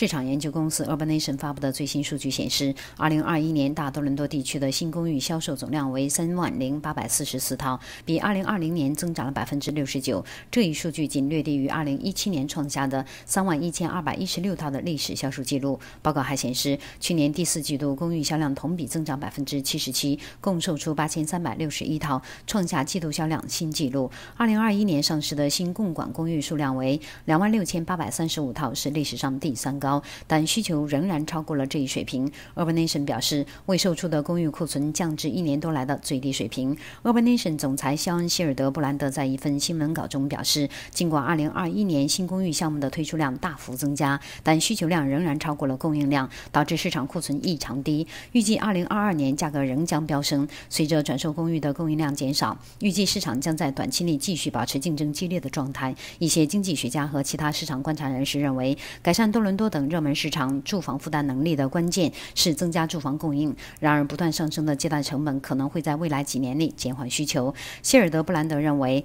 市场研究公司 Urban a t i o n 发布的最新数据显示，2021年大多伦多地区的新公寓销售总量为3万零844套，比2020年增长了69%。这一数据仅略低于2017年创下的3万1216套的历史销售记录。报告还显示，去年第四季度公寓销量同比增长77%，共售出8361套，创下季度销量新纪录。2021年上市的新共管公寓数量为2万6835套，是历史上第三个。但需求仍然超过了这一水平。Urbanation 表示，未售出的公寓库存降至一年多来的最低水平。Urbanation 总裁肖恩·希尔德布兰德在一份新闻稿中表示，尽管2021年新公寓项目的推出量大幅增加，但需求量仍然超过了供应量，导致市场库存异常低。预计2022年价格仍将飙升。随着转售公寓的供应量减少，预计市场将在短期内继续保持竞争激烈的状态。一些经济学家和其他市场观察人士认为，改善多伦多。等热门市场，住房负担能力的关键是增加住房供应。然而，不断上升的借贷成本可能会在未来几年内减缓需求。希尔德布兰德认为。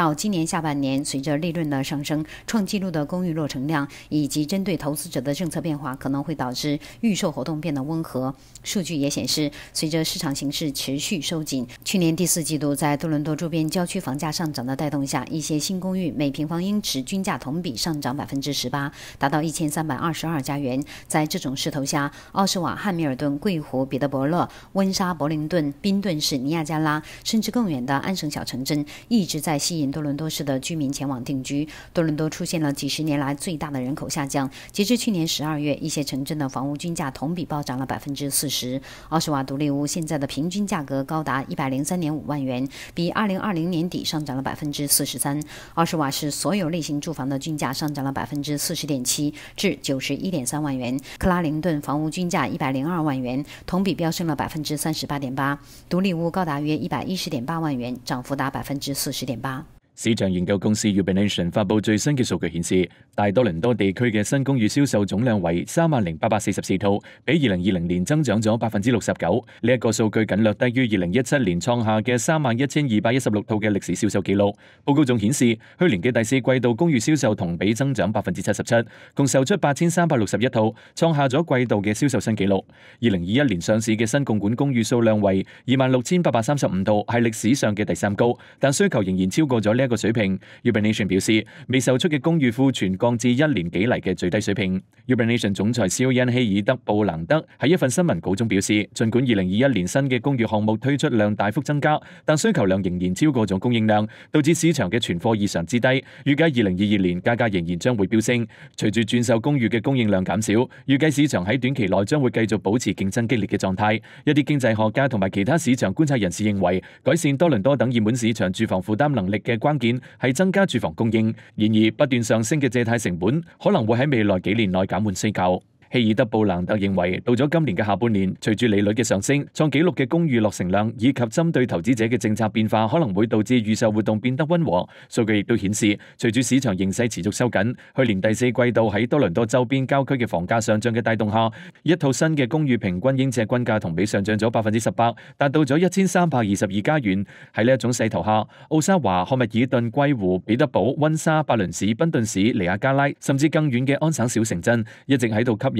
到今年下半年，随着利润的上升、创纪录的公寓落成量以及针对投资者的政策变化，可能会导致预售活动变得温和。数据也显示，随着市场形势持续收紧，去年第四季度，在多伦多周边郊区房价上涨的带动下，一些新公寓每平方英尺均价同比上涨百分之十八，达到一千三百二十二加元。在这种势头下，奥斯瓦、汉密尔顿、贵湖、彼得伯勒、温莎、伯林顿、宾顿、市、尼亚加拉，甚至更远的安省小城镇，一直在吸引。多伦多市的居民前往定居，多伦多出现了几十年来最大的人口下降。截至去年十二月，一些城镇的房屋均价同比暴涨了百分之四十。奥什瓦独立屋现在的平均价格高达一百零三点五万元，比二零二零年底上涨了百分之四十三。奥什瓦市所有类型住房的均价上涨了百分之四十点七至九十一点三万元。克拉林顿房屋均价一百零二万元，同比飙升了百分之三十八点八。独立屋高达约一百一十点八万元，涨幅达百分之四十点八。市場研究公司 Urban Nation 發布最新嘅數據顯示。大多伦多地区嘅新公寓销售总量为三万零八百四十四套，比二零二零年增长咗百分之六十九。呢一个数据仅略低于二零一七年创下嘅三万一千二百一十六套嘅历史销售纪录。报告仲显示，去年嘅第四季度公寓销售同比增长百分之七十七，共售出八千三百六十一套，创下咗季度嘅销售新纪录。二零二一年上市嘅新共管公寓数量为二万六千八百三十五套，系历史上嘅第三高，但需求仍然超过咗呢一个水平。r o b e Nation 表示，未售出嘅公寓库存个。降至一年幾嚟嘅最低水平。Urbanation 總裁肖恩希爾德布蘭德喺一份新聞稿中表示，儘管二零二一年新嘅公寓項目推出量大幅增加，但需求量仍然超過咗供應量，導致市場嘅存貨異常之低。預計二零二二年價格仍然將會飆升。隨住轉售公寓嘅供應量減少，預計市場喺短期內將會繼續保持競爭激烈嘅狀態。一啲經濟學家同埋其他市場觀察人士認為，改善多倫多等熱門市場住房負擔能力嘅關鍵係增加住房供應。然而不斷上升嘅借系成本可能会喺未来几年内减半四旧。希尔德布兰特认为，到咗今年嘅下半年，随住利率嘅上升、创纪录嘅公寓落成量以及针对投资者嘅政策变化，可能会导致预售活动变得温和。数据亦都显示，随住市场形势持续收紧，去年第四季度喺多伦多周边郊区嘅房价上涨嘅带动下，一套新嘅公寓平均应借均价同比上涨咗百分之十八，达到咗一千三百二十二加元。喺呢一种势头下，奥沙华、汉密尔顿、圭湖、彼得堡、温莎、巴伦市、宾顿市、尼亚加拉，甚至更远嘅安省小城镇，一直喺度吸引。